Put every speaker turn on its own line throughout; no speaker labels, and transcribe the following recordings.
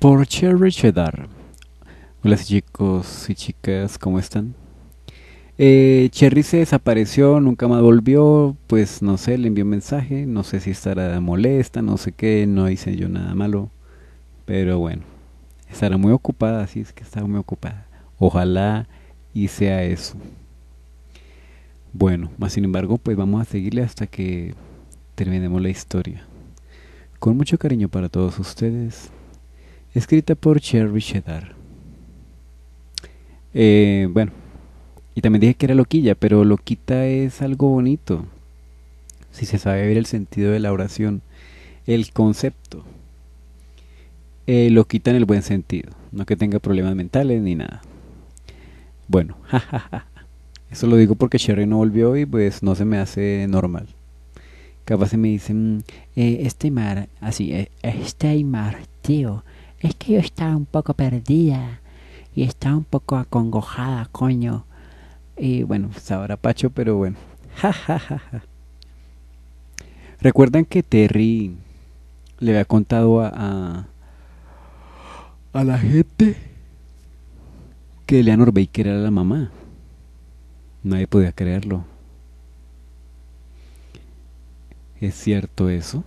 por Cherry Cheddar. Hola chicos y chicas, ¿cómo están? Eh, Cherry se desapareció, nunca más volvió, pues no sé, le envió un mensaje, no sé si estará molesta, no sé qué, no hice yo nada malo, pero bueno, estará muy ocupada, así es que está muy ocupada. Ojalá y sea eso. Bueno, más sin embargo, pues vamos a seguirle hasta que terminemos la historia. Con mucho cariño para todos ustedes escrita por Cherry Shedar Eh, bueno, y también dije que era loquilla, pero loquita es algo bonito. Si se sabe ver el sentido de la oración, el concepto. Eh, loquita en el buen sentido, no que tenga problemas mentales ni nada. Bueno, jajaja. Eso lo digo porque Cherry no volvió y pues no se me hace normal. Capaz se me dicen, mm, eh, este mar, así, eh, este mar, tío, es que yo estaba un poco perdida y estaba un poco acongojada, coño. Y bueno, ahora Pacho, pero bueno. Ja, ja, Recuerdan que Terry le había contado a, a, a la gente que Eleanor Baker era la mamá. Nadie podía creerlo. ¿Es cierto eso?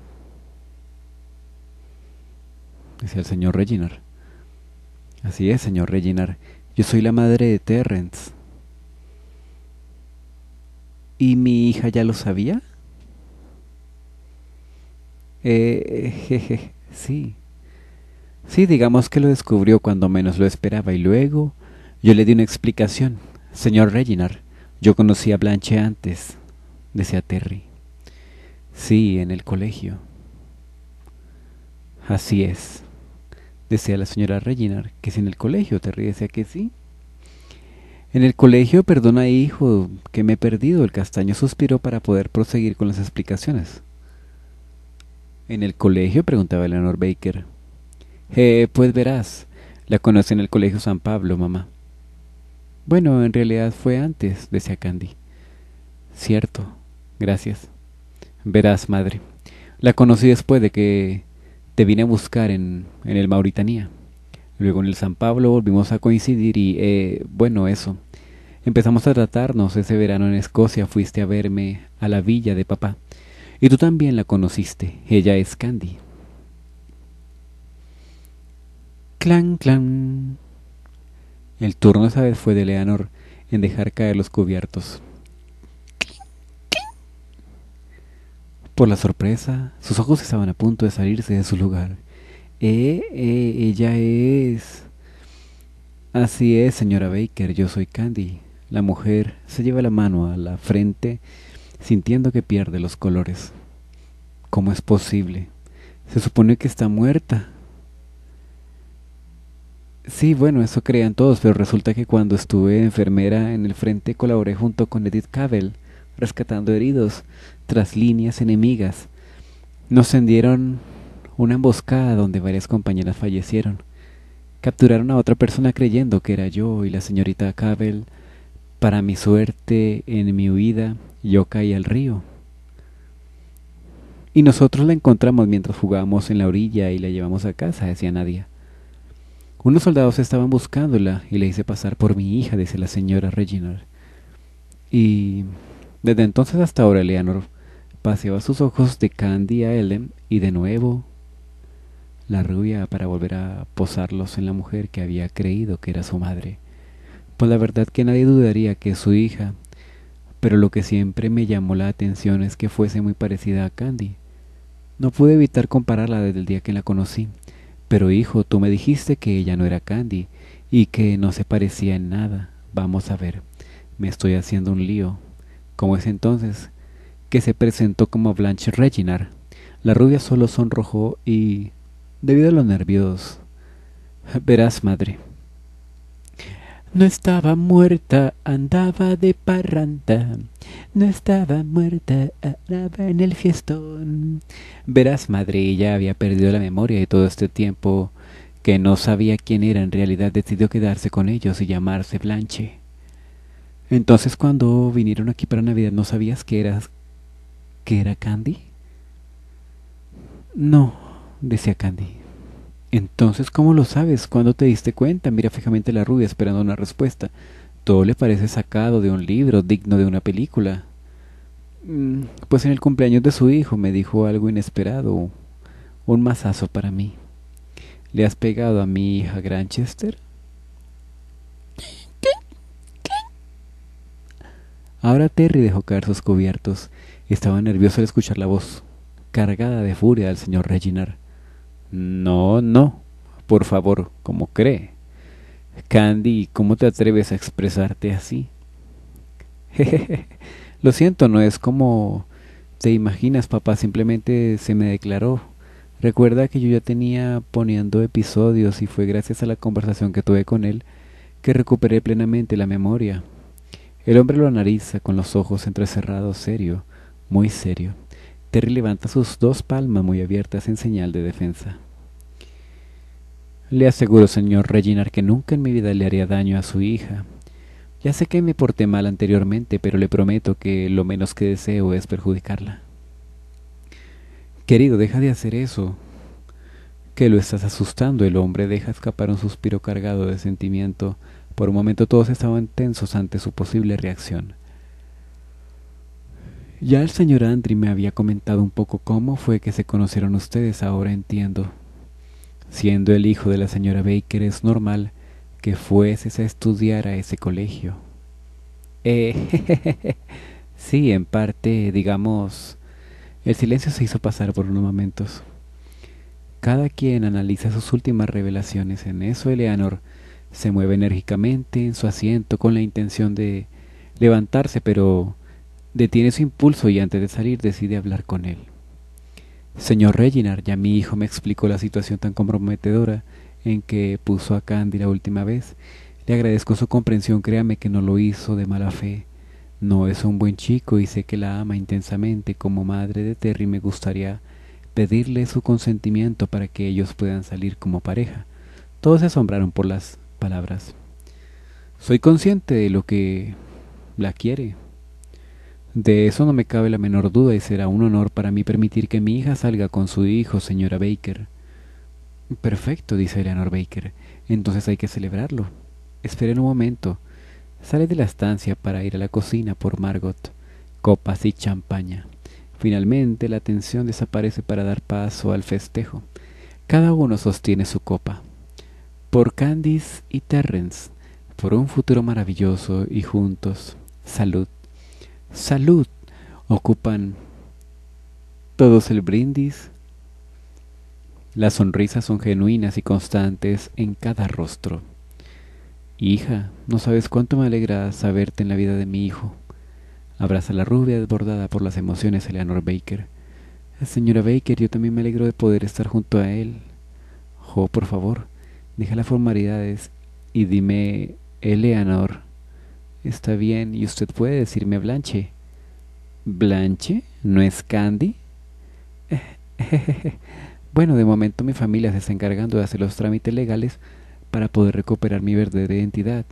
decía el señor Reginar. Así es, señor Reginar. Yo soy la madre de Terrence. ¿Y mi hija ya lo sabía? Eh, eh, jeje, sí. Sí, digamos que lo descubrió cuando menos lo esperaba y luego yo le di una explicación. Señor Reginar, yo conocí a Blanche antes, decía Terry. Sí, en el colegio. Así es. Decía la señora Reginar, que si en el colegio te ríes, decía que sí. En el colegio, perdona hijo, que me he perdido, el castaño suspiró para poder proseguir con las explicaciones. ¿En el colegio? preguntaba Eleanor Baker. Eh, pues verás, la conocí en el colegio San Pablo, mamá. Bueno, en realidad fue antes, decía Candy. Cierto, gracias. Verás, madre. La conocí después de que te vine a buscar en, en el Mauritania. Luego en el San Pablo volvimos a coincidir y, eh, bueno, eso. Empezamos a tratarnos ese verano en Escocia, fuiste a verme a la villa de papá. Y tú también la conociste, ella es Candy. Clan, clan. El turno esa vez fue de Leonor en dejar caer los cubiertos. Por la sorpresa, sus ojos estaban a punto de salirse de su lugar. Eh, eh, ella es... Así es, señora Baker, yo soy Candy. La mujer se lleva la mano a la frente sintiendo que pierde los colores. ¿Cómo es posible? Se supone que está muerta. Sí, bueno, eso crean todos, pero resulta que cuando estuve enfermera en el frente colaboré junto con Edith Cavell rescatando heridos tras líneas enemigas. Nos tendieron una emboscada donde varias compañeras fallecieron. Capturaron a otra persona creyendo que era yo y la señorita Cabel Para mi suerte, en mi huida, yo caí al río. Y nosotros la encontramos mientras jugábamos en la orilla y la llevamos a casa, decía Nadia. Unos soldados estaban buscándola y le hice pasar por mi hija, dice la señora Reginald. Y desde entonces hasta ahora Eleanor paseaba sus ojos de Candy a Ellen y de nuevo la rubia para volver a posarlos en la mujer que había creído que era su madre. Pues la verdad que nadie dudaría que es su hija, pero lo que siempre me llamó la atención es que fuese muy parecida a Candy. No pude evitar compararla desde el día que la conocí. Pero hijo, tú me dijiste que ella no era Candy y que no se parecía en nada. Vamos a ver, me estoy haciendo un lío, como es entonces, que se presentó como Blanche Reginar. La rubia solo sonrojó y, debido a los nervios, verás, madre. No estaba muerta, andaba de parranda. No estaba muerta, andaba en el fiestón. Verás, madre, ya había perdido la memoria de todo este tiempo que no sabía quién era en realidad decidió quedarse con ellos y llamarse Blanche. Entonces cuando vinieron aquí para Navidad, ¿no sabías que eras que era Candy? No, decía Candy. Entonces, ¿cómo lo sabes? ¿Cuándo te diste cuenta? Mira fijamente la rubia esperando una respuesta. Todo le parece sacado de un libro, digno de una película. Mm, pues en el cumpleaños de su hijo me dijo algo inesperado, un mazazo para mí. ¿Le has pegado a mi hija Granchester? Ahora Terry dejó caer sus cubiertos. Estaba nervioso al escuchar la voz cargada de furia del señor Reginar. No, no. Por favor, ¿cómo cree? Candy, ¿cómo te atreves a expresarte así? Lo siento, no es como te imaginas, papá. Simplemente se me declaró. Recuerda que yo ya tenía poniendo episodios y fue gracias a la conversación que tuve con él que recuperé plenamente la memoria. El hombre lo analiza con los ojos entrecerrados, serio, muy serio. Terry levanta sus dos palmas muy abiertas en señal de defensa. Le aseguro, señor Reginar, que nunca en mi vida le haría daño a su hija. Ya sé que me porté mal anteriormente, pero le prometo que lo menos que deseo es perjudicarla. Querido, deja de hacer eso. Que lo estás asustando. El hombre deja escapar un suspiro cargado de sentimiento por un momento todos estaban tensos ante su posible reacción. Ya el señor Andri me había comentado un poco cómo fue que se conocieron ustedes, ahora entiendo. Siendo el hijo de la señora Baker es normal que fueses a estudiar a ese colegio. Eh, sí, en parte, digamos... El silencio se hizo pasar por unos momentos. Cada quien analiza sus últimas revelaciones. En eso Eleanor se mueve enérgicamente en su asiento con la intención de levantarse, pero detiene su impulso y antes de salir decide hablar con él. Señor Reginald, ya mi hijo me explicó la situación tan comprometedora en que puso a Candy la última vez. Le agradezco su comprensión, créame que no lo hizo de mala fe. No es un buen chico y sé que la ama intensamente. Como madre de Terry me gustaría pedirle su consentimiento para que ellos puedan salir como pareja. Todos se asombraron por las palabras. Soy consciente de lo que la quiere. De eso no me cabe la menor duda y será un honor para mí permitir que mi hija salga con su hijo, señora Baker. Perfecto, dice Eleanor Baker. Entonces hay que celebrarlo. Esperen un momento. Sale de la estancia para ir a la cocina por Margot, copas y champaña. Finalmente la tensión desaparece para dar paso al festejo. Cada uno sostiene su copa por Candice y Terrence, por un futuro maravilloso y juntos. Salud. Salud. Ocupan todos el brindis. Las sonrisas son genuinas y constantes en cada rostro. Hija, no sabes cuánto me alegra saberte en la vida de mi hijo. Abraza la rubia desbordada por las emociones Eleanor Baker. Señora Baker, yo también me alegro de poder estar junto a él. Jo, por favor, deja las formalidades y dime, Eleanor, está bien y usted puede decirme Blanche. ¿Blanche? ¿No es Candy? bueno, de momento mi familia se está encargando de hacer los trámites legales para poder recuperar mi verdadera identidad.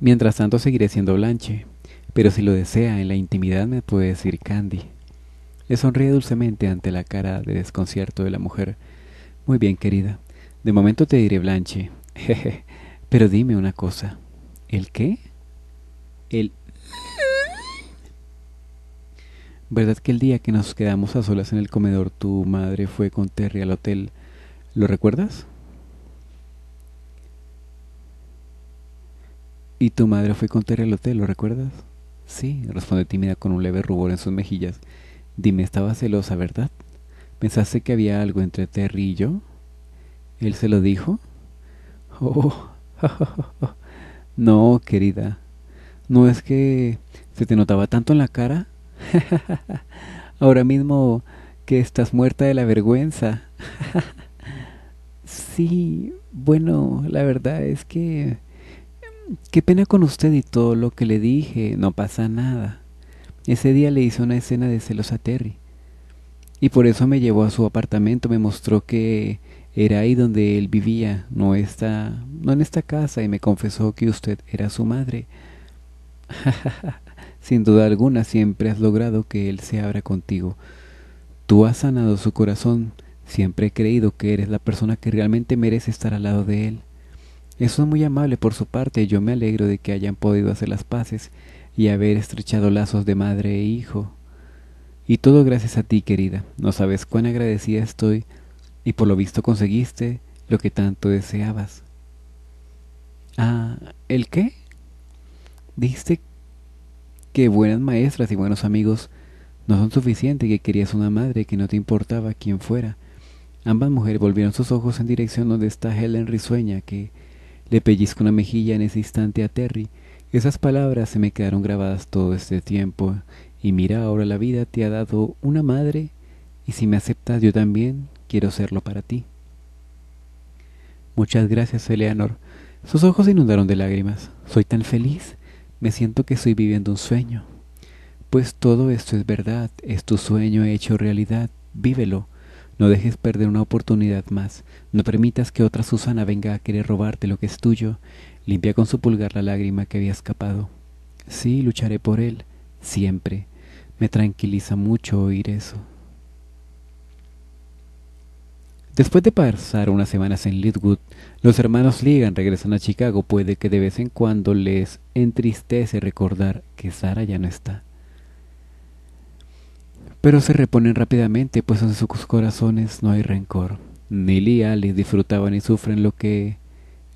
Mientras tanto seguiré siendo Blanche, pero si lo desea en la intimidad me puede decir Candy. Le sonríe dulcemente ante la cara de desconcierto de la mujer muy bien, querida. De momento te diré Blanche. Pero dime una cosa. ¿El qué? El... ¿Verdad que el día que nos quedamos a solas en el comedor tu madre fue con Terry al hotel? ¿Lo recuerdas? ¿Y tu madre fue con Terry al hotel? ¿Lo recuerdas? Sí, responde tímida con un leve rubor en sus mejillas. Dime, estaba celosa, ¿verdad? ¿Pensaste que había algo entre Terry y yo? ¿Él se lo dijo? Oh, no, querida. ¿No es que se te notaba tanto en la cara? Ahora mismo que estás muerta de la vergüenza. sí, bueno, la verdad es que... Qué pena con usted y todo lo que le dije, no pasa nada. Ese día le hizo una escena de celos a Terry. Y por eso me llevó a su apartamento, me mostró que era ahí donde él vivía, no, esta, no en esta casa, y me confesó que usted era su madre. Sin duda alguna siempre has logrado que él se abra contigo. Tú has sanado su corazón, siempre he creído que eres la persona que realmente merece estar al lado de él. Eso es muy amable por su parte y yo me alegro de que hayan podido hacer las paces y haber estrechado lazos de madre e hijo. Y todo gracias a ti, querida. No sabes cuán agradecida estoy y por lo visto conseguiste lo que tanto deseabas. Ah, ¿el qué? Dijiste que buenas maestras y buenos amigos no son suficientes que querías una madre que no te importaba quién fuera. Ambas mujeres volvieron sus ojos en dirección donde está Helen risueña, que le pellizca una mejilla en ese instante a Terry. Esas palabras se me quedaron grabadas todo este tiempo y mira, ahora la vida te ha dado una madre y si me aceptas yo también quiero serlo para ti. Muchas gracias, Eleanor. Sus ojos se inundaron de lágrimas. Soy tan feliz. Me siento que estoy viviendo un sueño. Pues todo esto es verdad, es tu sueño hecho realidad. Vívelo. No dejes perder una oportunidad más. No permitas que otra Susana venga a querer robarte lo que es tuyo. Limpia con su pulgar la lágrima que había escapado. Sí, lucharé por él, siempre. Me tranquiliza mucho oír eso. Después de pasar unas semanas en Lidwood, los hermanos Ligan regresan a Chicago. Puede que de vez en cuando les entristece recordar que Sara ya no está. Pero se reponen rápidamente, pues en sus corazones no hay rencor. Ni y les disfrutaban y sufren lo que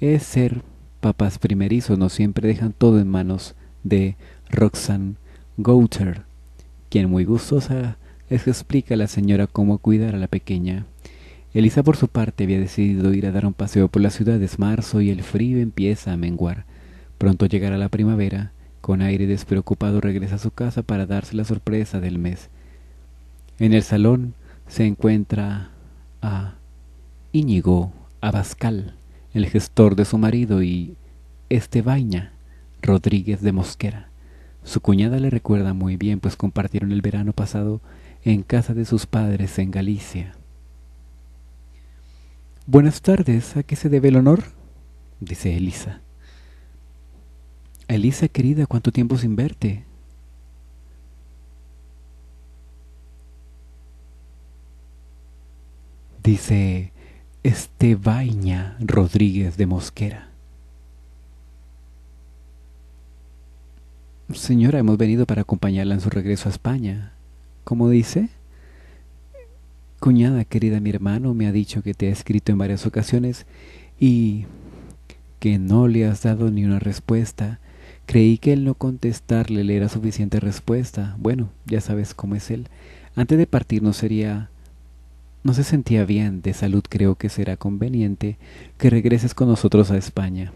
es ser papás primerizos. No siempre dejan todo en manos de Roxanne Gouter, quien muy gustosa les explica a la señora cómo cuidar a la pequeña. Elisa por su parte había decidido ir a dar un paseo por la ciudad. Es marzo y el frío empieza a menguar. Pronto llegará la primavera. Con aire despreocupado regresa a su casa para darse la sorpresa del mes. En el salón se encuentra a Íñigo Abascal, el gestor de su marido, y Estebaña Rodríguez de Mosquera. Su cuñada le recuerda muy bien, pues compartieron el verano pasado en casa de sus padres en Galicia. Buenas tardes, ¿a qué se debe el honor? dice Elisa. Elisa, querida, ¿cuánto tiempo sin verte? Dice Estebaña Rodríguez de Mosquera. Señora, hemos venido para acompañarla en su regreso a España. ¿Cómo dice? Cuñada querida, mi hermano me ha dicho que te ha escrito en varias ocasiones y que no le has dado ni una respuesta. Creí que el no contestarle le era suficiente respuesta. Bueno, ya sabes cómo es él. Antes de partir no sería... No se sentía bien de salud, creo que será conveniente que regreses con nosotros a España.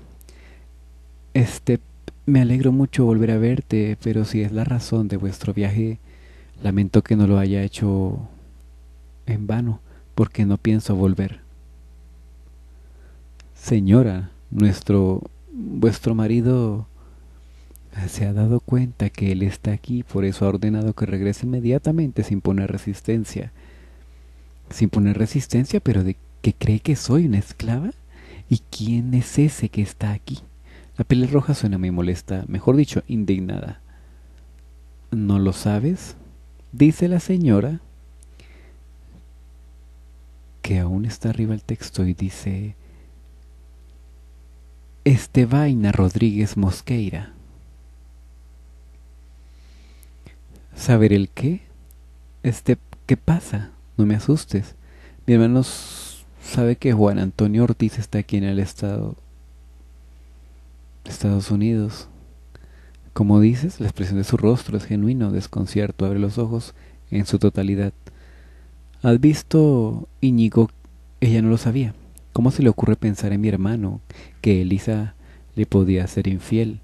Este me alegro mucho volver a verte, pero si es la razón de vuestro viaje, lamento que no lo haya hecho en vano, porque no pienso volver. Señora, nuestro vuestro marido se ha dado cuenta que él está aquí, por eso ha ordenado que regrese inmediatamente sin poner resistencia. Sin poner resistencia, pero de que cree que soy una esclava. ¿Y quién es ese que está aquí? La piel roja suena muy molesta, mejor dicho, indignada. ¿No lo sabes? Dice la señora que aún está arriba el texto y dice vaina Rodríguez Mosqueira. ¿Saber el qué? Este, ¿qué pasa? No me asustes. Mi hermano sabe que Juan Antonio Ortiz está aquí en el estado Estados Unidos. Como dices, la expresión de su rostro es genuino, desconcierto, abre los ojos en su totalidad. ¿Has visto Íñigo? Ella no lo sabía. ¿Cómo se le ocurre pensar en mi hermano, que Elisa le podía ser infiel?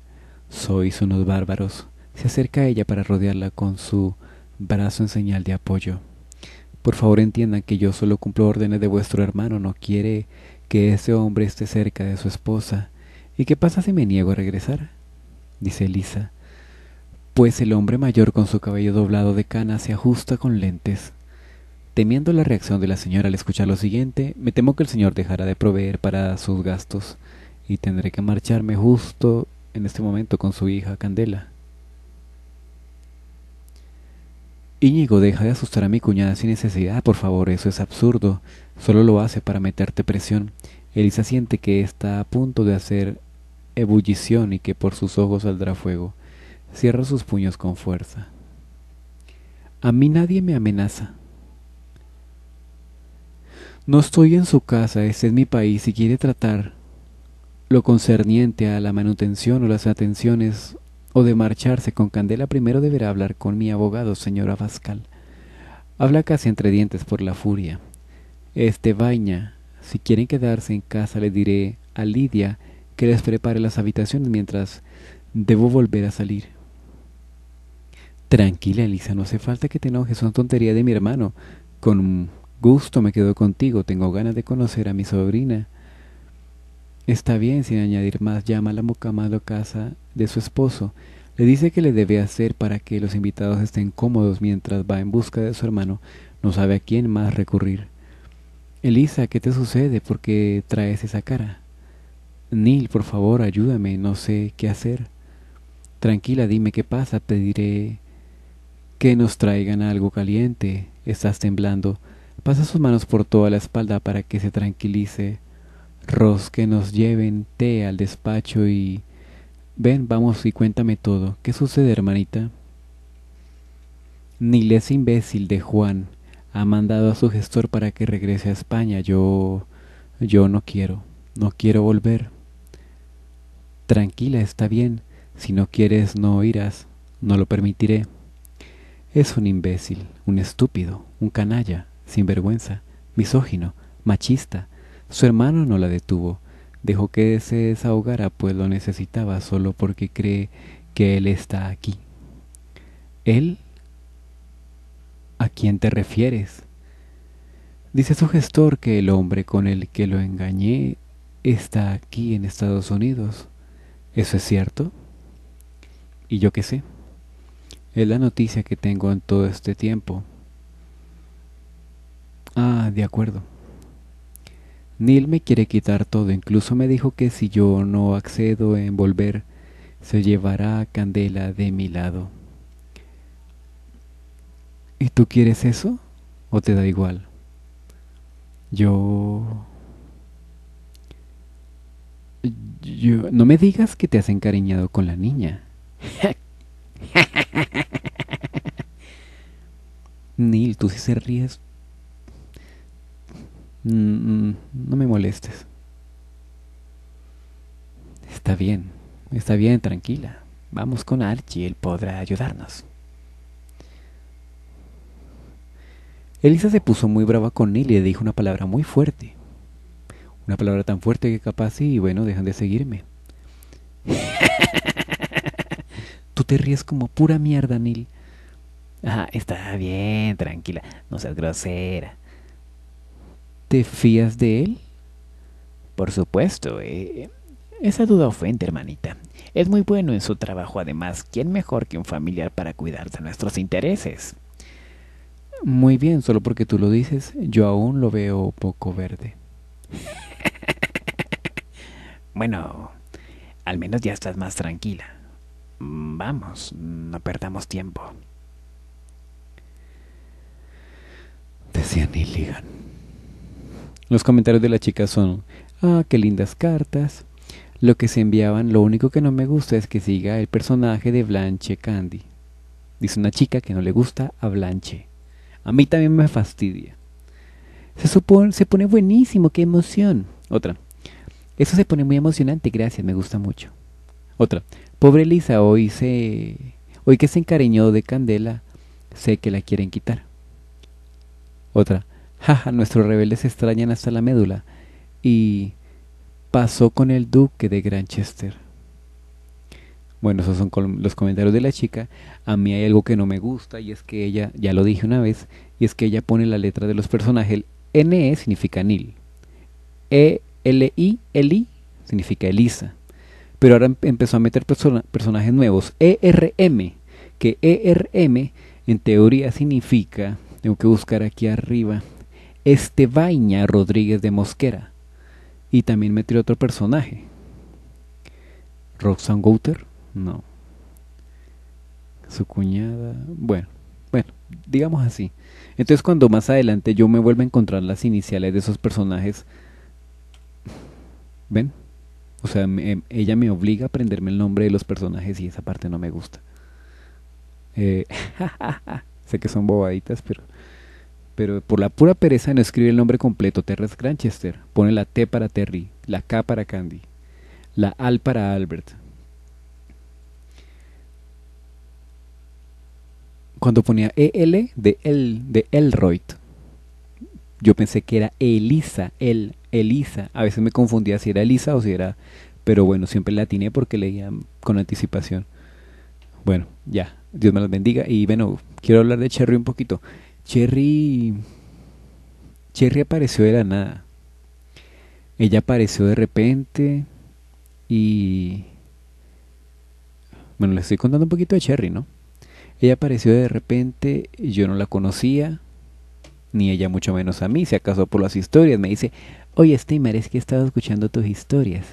Sois unos bárbaros. Se acerca a ella para rodearla con su brazo en señal de apoyo. Por favor entiendan que yo solo cumplo órdenes de vuestro hermano, no quiere que ese hombre esté cerca de su esposa. ¿Y qué pasa si me niego a regresar? dice Elisa. Pues el hombre mayor con su cabello doblado de cana se ajusta con lentes. Temiendo la reacción de la señora al escuchar lo siguiente, me temo que el señor dejará de proveer para sus gastos y tendré que marcharme justo en este momento con su hija Candela. Íñigo, deja de asustar a mi cuñada sin necesidad, por favor, eso es absurdo. Solo lo hace para meterte presión. Elisa siente que está a punto de hacer ebullición y que por sus ojos saldrá fuego. Cierra sus puños con fuerza. A mí nadie me amenaza. No estoy en su casa, este es mi país y quiere tratar lo concerniente a la manutención o las atenciones o de marcharse con Candela primero deberá hablar con mi abogado, señora Abascal. Habla casi entre dientes por la furia. Este baña si quieren quedarse en casa, le diré a Lidia que les prepare las habitaciones mientras debo volver a salir. Tranquila, Elisa, no hace falta que te enojes, son tontería de mi hermano. Con gusto me quedo contigo, tengo ganas de conocer a mi sobrina. Está bien, sin añadir más, llama a la mucama casa de su esposo. Le dice que le debe hacer para que los invitados estén cómodos mientras va en busca de su hermano. No sabe a quién más recurrir. Elisa, ¿qué te sucede? ¿Por qué traes esa cara? Nil, por favor, ayúdame, no sé qué hacer. Tranquila, dime qué pasa, te diré que nos traigan algo caliente. Estás temblando. Pasa sus manos por toda la espalda para que se tranquilice. Ros, que nos lleven té al despacho y... Ven, vamos y cuéntame todo. ¿Qué sucede, hermanita? Neil es imbécil de Juan. Ha mandado a su gestor para que regrese a España. Yo... Yo no quiero. No quiero volver. Tranquila, está bien. Si no quieres, no irás. No lo permitiré. Es un imbécil, un estúpido, un canalla, sin vergüenza, misógino, machista. Su hermano no la detuvo. Dejó que se desahogara, pues lo necesitaba solo porque cree que él está aquí. ¿Él? ¿A quién te refieres? Dice su gestor que el hombre con el que lo engañé está aquí en Estados Unidos. ¿Eso es cierto? ¿Y yo qué sé? Es la noticia que tengo en todo este tiempo. Ah, de acuerdo. Neil me quiere quitar todo, incluso me dijo que si yo no accedo en volver, se llevará Candela de mi lado. ¿Y tú quieres eso? ¿O te da igual? Yo... Yo, no me digas que te has encariñado con la niña. Neil, tú si se ríes. Mm, no me molestes. Está bien, está bien, tranquila. Vamos con Archie, él podrá ayudarnos. Elisa se puso muy brava con Neil y le dijo una palabra muy fuerte. Una palabra tan fuerte que capaz sí, y bueno, dejan de seguirme. Tú te ríes como pura mierda, Neil. Ah, está bien, tranquila, no seas grosera. ¿Te fías de él? Por supuesto, eh. esa duda ofende, hermanita. Es muy bueno en su trabajo, además, ¿quién mejor que un familiar para cuidar de nuestros intereses? Muy bien, solo porque tú lo dices, yo aún lo veo poco verde. Bueno, al menos ya estás más tranquila. Mm, vamos, no perdamos tiempo. Decían y ligan. Los comentarios de la chica son, ah, qué lindas cartas. Lo que se enviaban, lo único que no me gusta es que siga el personaje de Blanche Candy. Dice una chica que no le gusta a Blanche. A mí también me fastidia. Se, supone, se pone buenísimo, qué emoción. Otra. Eso se pone muy emocionante, gracias, me gusta mucho. Otra, pobre Lisa, hoy se. Hoy que se encariñó de Candela, sé que la quieren quitar. Otra, jaja, nuestros rebeldes se extrañan hasta la médula. Y pasó con el duque de Granchester. Bueno, esos son los comentarios de la chica. A mí hay algo que no me gusta y es que ella, ya lo dije una vez, y es que ella pone la letra de los personajes. NE significa Nil. E L-I, Eli, significa Elisa. Pero ahora em-, empezó a meter personajes nuevos. ERM, que ERM en teoría significa, tengo que buscar aquí arriba, Estebaña Rodríguez de Mosquera. Y también metió otro personaje. Roxanne Gouter, no. Su cuñada, bueno, bueno, digamos así. Entonces cuando más adelante yo me vuelva a encontrar las iniciales de esos personajes, ¿Ven? O sea, ella me obliga a aprenderme el nombre de los personajes y esa parte no me gusta. Eh, sé que son bobaditas, pero, pero por la pura pereza no escribe el nombre completo. Terrence Granchester. Pone la T para Terry, la K para Candy, la Al para Albert. Cuando ponía EL de El de Elroyd yo pensé que era Elisa, el Elisa. A veces me confundía si era Elisa o si era... Pero bueno, siempre la atiné porque leía con anticipación. Bueno, ya. Dios me los bendiga. Y bueno, quiero hablar de Cherry un poquito. Cherry... Cherry apareció de la nada. Ella apareció de repente y... Bueno, le estoy contando un poquito de Cherry, ¿no? Ella apareció de repente, yo no la conocía, ni ella mucho menos a mí, se acaso por las historias. Me dice, oye Steamer, es que he estado escuchando tus historias.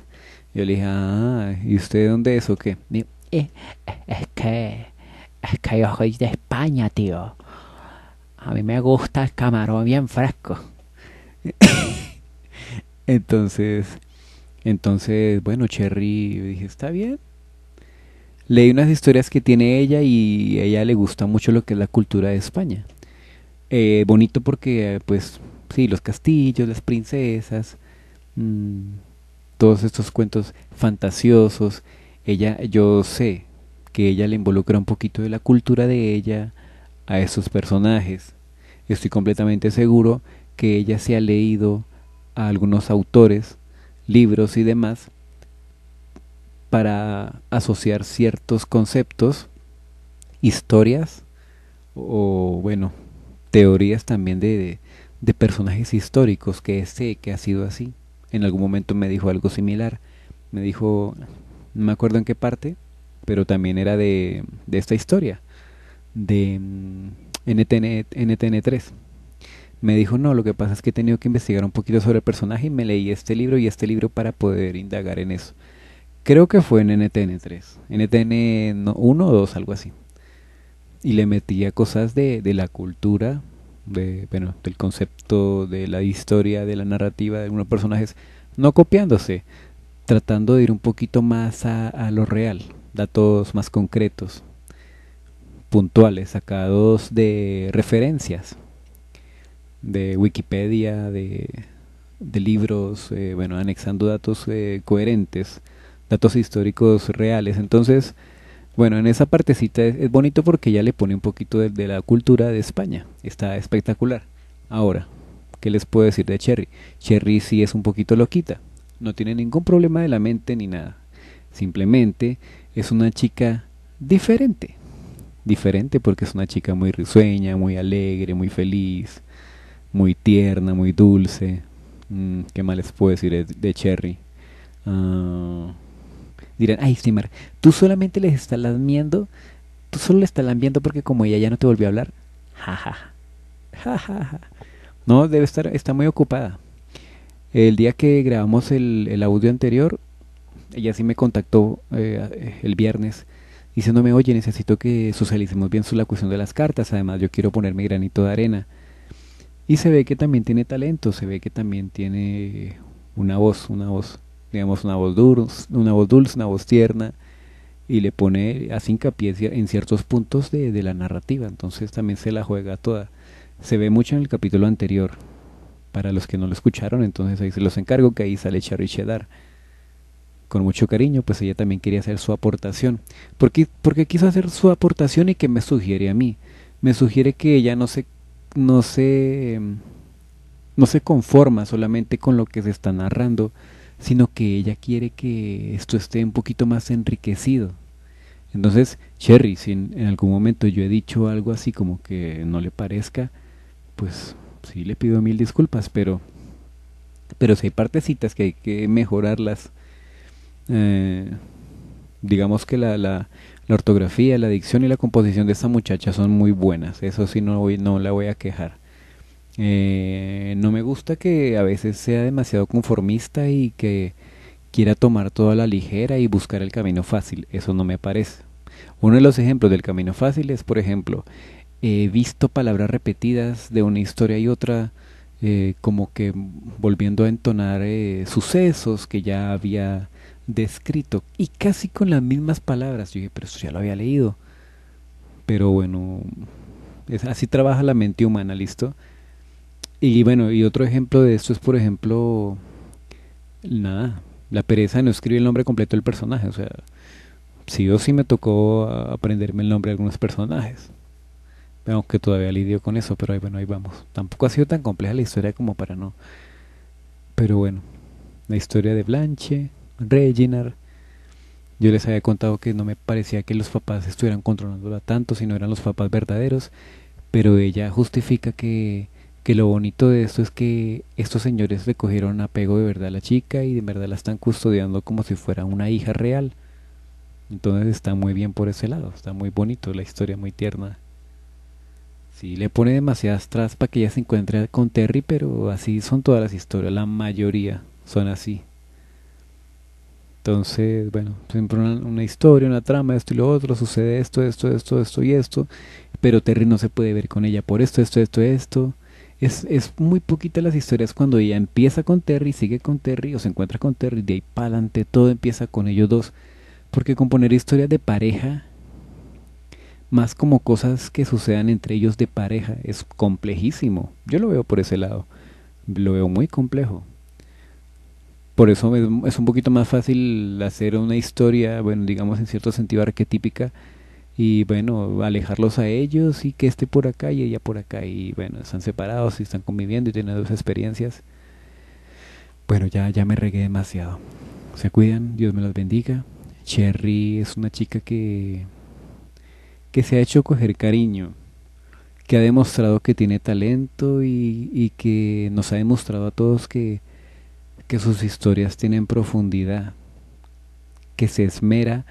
Yo le dije, ah, ¿y usted dónde es o qué? Eh, eh, es que, es que yo soy de España, tío. A mí me gusta el camarón bien fresco. entonces, entonces, bueno, Cherry, dije, está bien. Leí unas historias que tiene ella y a ella le gusta mucho lo que es la cultura de España. Eh, bonito porque, pues, sí, los castillos, las princesas, mm, todos estos cuentos fantasiosos. Ella, yo sé que ella le involucra un poquito de la cultura de ella a esos personajes. Estoy completamente seguro que ella se ha leído a algunos autores, libros y demás para asociar ciertos conceptos, historias o bueno, teorías también de, personajes históricos que sé eh, que ha sido así. En algún momento me dijo algo similar. Me dijo, no me acuerdo en qué parte, pero también era de, esta historia, de mm, NTN, NTN3. Me dijo, no, lo que pasa es que he tenido que investigar un poquito sobre el personaje y me leí este libro y este libro para poder indagar en eso. Creo que fue en NTN3, NTN 1 o 2, algo así y le metía cosas de, de la cultura, de, bueno, del concepto, de la historia, de la narrativa de unos personajes, no copiándose, tratando de ir un poquito más a, a lo real, datos más concretos, puntuales, sacados de referencias, de Wikipedia, de, de libros, eh, bueno, anexando datos eh, coherentes, datos históricos reales. Entonces, bueno, en esa partecita es, bonito porque ya le pone un poquito de, la cultura de España. Está espectacular. Ahora, ¿qué les puedo decir de Cherry? Cherry sí es un poquito loquita. No tiene ningún problema de la mente ni nada. Simplemente es una chica diferente. Diferente porque es una chica muy risueña, muy alegre, muy feliz, muy tierna, muy dulce. Mm, ¿Qué más les puedo decir de, Cherry? Ah dirán, ay, Simar, tú solamente les estás lamiendo, tú solo le estás lamiendo porque como ella ya no te volvió a hablar. Jajaja. No, debe estar, está muy ocupada. El día que grabamos el, audio anterior, ella sí me contactó eh, el viernes diciéndome, oye, necesito que socialicemos bien sobre la cuestión de las cartas, además yo quiero poner mi granito de arena. Y se ve que también tiene talento, se ve que también tiene una voz, una voz digamos, una voz dulce, una voz, una tierna, y le pone, hace hincapié en ciertos puntos de, la narrativa, entonces también se la juega toda. Se ve mucho en el capítulo anterior, para los que no lo escucharon, entonces ahí se los encargo que ahí sale Charo Con mucho cariño, pues ella también quería hacer su aportación. ¿Por porque quiso hacer su aportación y que me sugiere a mí? Me sugiere que ella no se, no se, no se conforma solamente con lo que se está narrando, sino que ella quiere que esto esté un poquito más enriquecido. Entonces, Cherry, si en, algún momento yo he dicho algo así como que no le parezca, pues sí le pido mil disculpas, pero, pero si hay partecitas que hay que mejorarlas, eh, digamos que la, la, ortografía, la dicción y la composición de esta muchacha son muy buenas, eso sí no, voy, no la voy a quejar eh, no me gusta que a veces sea demasiado conformista y que quiera tomar todo a la ligera y buscar el camino fácil. Eso no me parece. Uno de los ejemplos del camino fácil es, por ejemplo, he visto palabras repetidas de una historia y otra, eh, como que volviendo a entonar eh, sucesos que ya había descrito y casi con las mismas palabras. Yo dije, pero eso ya lo había leído. Pero bueno, así trabaja la mente humana, ¿listo? Y bueno, y otro ejemplo de esto es, por ejemplo, nada, la pereza de no escribir el nombre completo del personaje. O sea, sí o sí me tocó aprenderme el nombre de algunos personajes. Aunque todavía lidio con eso, pero ahí, bueno, ahí vamos. Tampoco ha sido tan compleja la historia como para no. Pero bueno, la historia de Blanche, Reginar. Yo les había contado que no me parecía que los papás estuvieran controlándola tanto, si no eran los papás verdaderos. Pero ella justifica que que lo bonito de esto es que estos señores le cogieron apego de verdad a la chica y de verdad la están custodiando como si fuera una hija real. Entonces está muy bien por ese lado, está muy bonito, la historia muy tierna. Sí, le pone demasiadas tras para que ella se encuentre con Terry, pero así son todas las historias, la mayoría son así. Entonces, bueno, siempre una, una, historia, una trama, esto y lo otro, sucede esto, esto, esto, esto y esto, pero Terry no se puede ver con ella por esto, esto, esto, esto es, muy poquita las historias cuando ella empieza con Terry, sigue con Terry o se encuentra con Terry, de ahí para adelante todo empieza con ellos dos. Porque componer historias de pareja, más como cosas que sucedan entre ellos de pareja, es complejísimo. Yo lo veo por ese lado, lo veo muy complejo. Por eso es, es un poquito más fácil hacer una historia, bueno, digamos en cierto sentido arquetípica, y bueno, alejarlos a ellos y que esté por acá y ella por acá y bueno, están separados y están conviviendo y tienen dos experiencias. Bueno, ya, ya me regué demasiado. Se cuidan, Dios me los bendiga. Cherry es una chica que, que se ha hecho coger cariño, que ha demostrado que tiene talento y, y que nos ha demostrado a todos que, que sus historias tienen profundidad, que se esmera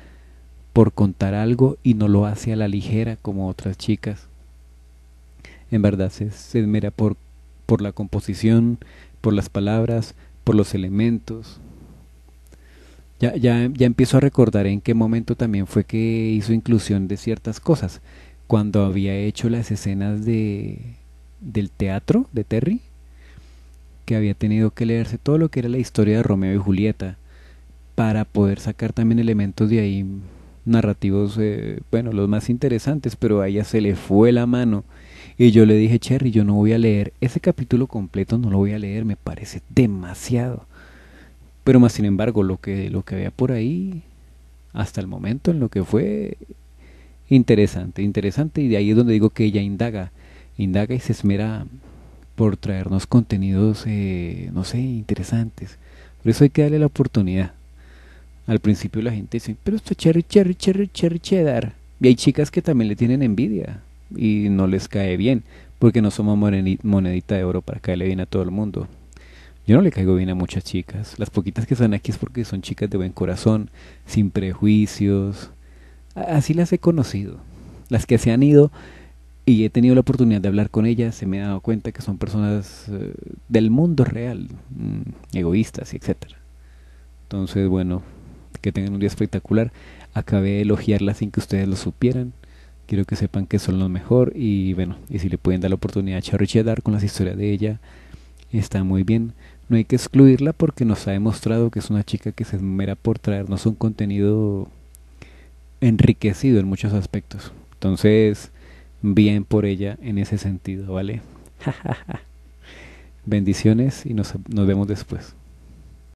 por contar algo y no lo hace a la ligera como otras chicas. En verdad se, esmera por, por la composición, por las palabras, por los elementos. Ya, ya, ya empiezo a recordar en qué momento también fue que hizo inclusión de ciertas cosas. Cuando había hecho las escenas de, del teatro de Terry, que había tenido que leerse todo lo que era la historia de Romeo y Julieta para poder sacar también elementos de ahí narrativos, eh, bueno, los más interesantes, pero a ella se le fue la mano. Y yo le dije, Cherry, yo no voy a leer, ese capítulo completo no lo voy a leer, me parece demasiado. Pero más sin embargo, lo que, lo que había por ahí, hasta el momento, en lo que fue interesante, interesante, y de ahí es donde digo que ella indaga, indaga y se esmera por traernos contenidos, eh, no sé, interesantes. Por eso hay que darle la oportunidad. Al principio la gente dice, pero esto es cherry, cherry, cherry, cherry cheddar. Y hay chicas que también le tienen envidia y no les cae bien, porque no somos monedita de oro para caerle bien a todo el mundo. Yo no le caigo bien a muchas chicas. Las poquitas que están aquí es porque son chicas de buen corazón, sin prejuicios. Así las he conocido. Las que se han ido y he tenido la oportunidad de hablar con ellas, se me ha dado cuenta que son personas eh, del mundo real, mm, egoístas y etcétera. Entonces, bueno, que tengan un día espectacular. Acabé de elogiarla sin que ustedes lo supieran. Quiero que sepan que son lo mejor y bueno, y si le pueden dar la oportunidad a Charlie dar con las historias de ella, está muy bien. No hay que excluirla porque nos ha demostrado que es una chica que se esmera por traernos un contenido enriquecido en muchos aspectos. Entonces, bien por ella en ese sentido, ¿vale? Bendiciones y nos vemos después.